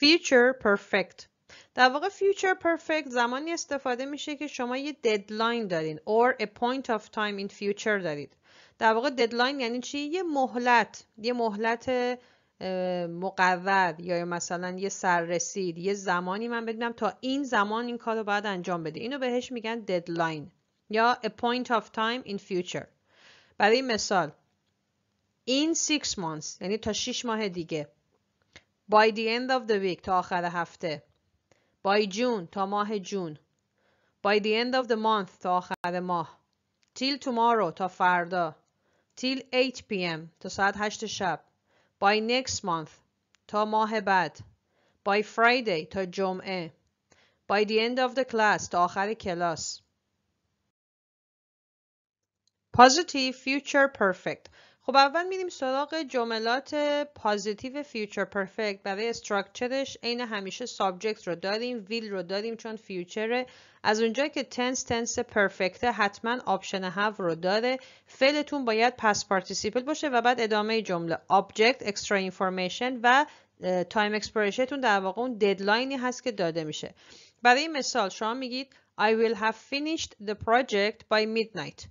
future perfect در واقع future perfect زمانی استفاده میشه که شما یه deadline دارین or a point of time in future دارید در واقع deadline یعنی چی یه مهلت یه مهلت مقرر یا مثلا یه سررسید یه زمانی من بدونم تا این زمان این کار رو باید انجام بده اینو بهش میگن deadline یا a point of time in future برای مثال این 6 months یعنی تا 6 ماه دیگه By the end of the week تا آخر هفته. By June تا ماه جون. By the end of the month تا آخر ماه. Till tomorrow تا فردا. Till 8 p.m. تا ساعت 8 شب. By next month تا ماه بعد. By Friday تا جمعه. By the end of the class تا آخر کلاس. Positive future perfect خب اول میریم سراغ جملات پازیتیو فیوچر پرفکت برای استراکچرش عین همیشه سابجکت رو داریم ویل رو داریم چون فیوچره از اونجا که تنس تنس پرفکت حتما آپشن هاف رو داره فعلتون باید پس پارتیسیپل باشه و بعد ادامه جمله آبجکت اکسترا اینفورمیشن و تایم اکسپریشنتون در واقع اون ددلاینی هست که داده میشه برای مثال شما میگید I will have finished the project by midnight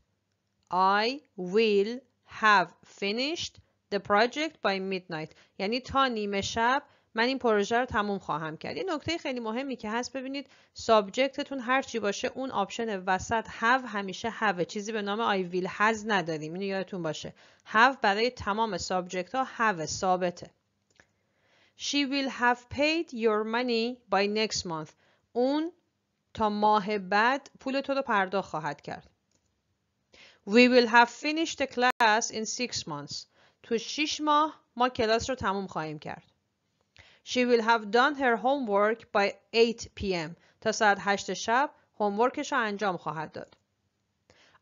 I will have finished the project by midnight یعنی تا نیمه شب من این پروژه رو تموم خواهم کرد یه نکته خیلی مهمی که هست ببینید سابجکتتون هر چی باشه اون آپشن وسط have همیشه have چیزی به نام I will has نداریم اینو یادتون باشه have برای تمام سابجکت ها have ثابته She will have paid your money by next month اون تا ماه بعد پول تو رو پرداخت خواهد کرد We will have finished the class in six months. تو شیش ماه ما کلاس رو تموم خواهیم کرد. She will have done her homework by 8 p.m. تا ساعت 8 شب هومورکش رو انجام خواهد داد.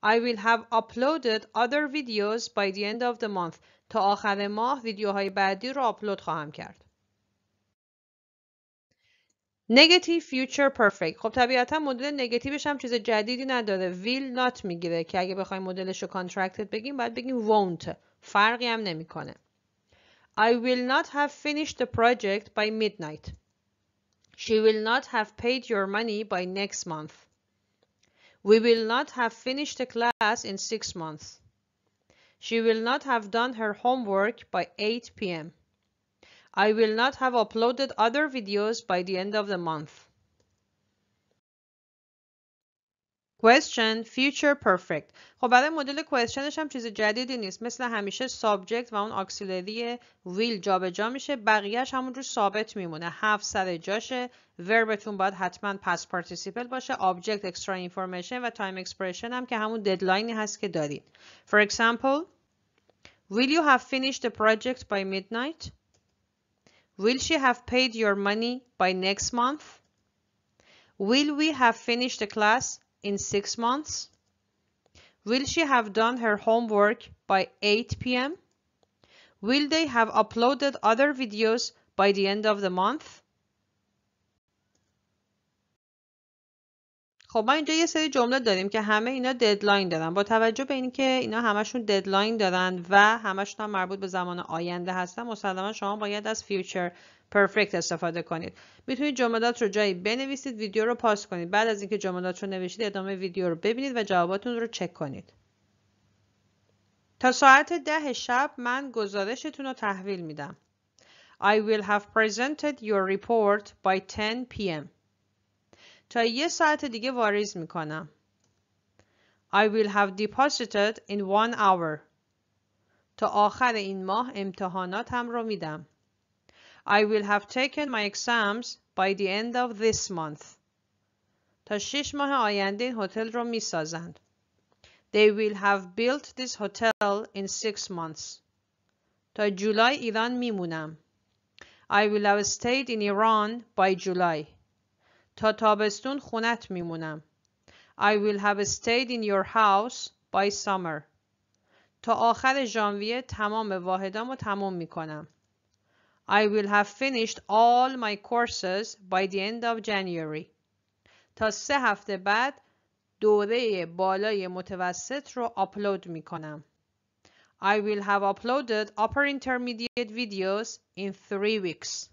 I will have uploaded other videos by the end of the month. تا آخر ماه ویدیوهای بعدی رو آپلود خواهم کرد. نگتیو فیوچر پرفکت خب طبیعتا مدل نگتیوش هم چیز جدیدی نداره ویل نات میگیره که اگه بخوایم مدلش رو کانترکتد بگیم باید بگیم won't فرقی هم نمیکنه I will not have finished the project by midnight She will not have paid your money by next month We will not have finished the class in six months She will not have done her homework by 8 p.m. I will not have uploaded other videos by the end of the month. question future perfect خب برای مدل کوشنش هم چیز جدیدی نیست مثل همیشه سابجکت و اون اکسیلری ویل جابجا میشه بقیهش همونجور ثابت میمونه هفت سر جاشه وربتون باید حتما پس پارتیسیپل باشه آبجکت اکسترا اینفورمیشن و تایم اکسپرشن هم که همون ددلاینی هست که دارید for example will you have finished the project by midnight Will she have paid your money by next month? Will we have finished the class in six months? Will she have done her homework by 8 p.m.? Will they have uploaded other videos by the end of the month? خب ما اینجا یه سری جمله داریم که همه اینا ددلاین دارن با توجه به اینکه اینا همشون ددلاین دارن و همشون هم مربوط به زمان آینده هستن مسلما شما باید از فیوچر پرفکت استفاده کنید میتونید جملات رو جایی بنویسید ویدیو رو پاس کنید بعد از اینکه جملات رو نوشتید ادامه ویدیو رو ببینید و جواباتون رو چک کنید تا ساعت ده شب من گزارشتون رو تحویل میدم I will have presented your report by 10 p.m. تا یه ساعت دیگه واریز میکنم. I will have deposited in one hour. تا آخر این ماه امتحاناتم رو میدم. I will have taken my exams by the end of this month. تا شش ماه آینده این هتل رو میسازند. They will have built this hotel in six months. تا جولای ایران میمونم. I will have stayed in Iran by July. تا تابستون خونت میمونم. I will have stayed in your house by summer. تا آخر ژانویه تمام واحدامو تمام میکنم. I will have finished all my courses by the end of January. تا سه هفته بعد دوره بالای متوسط رو آپلود میکنم. I will have uploaded upper intermediate videos in three weeks.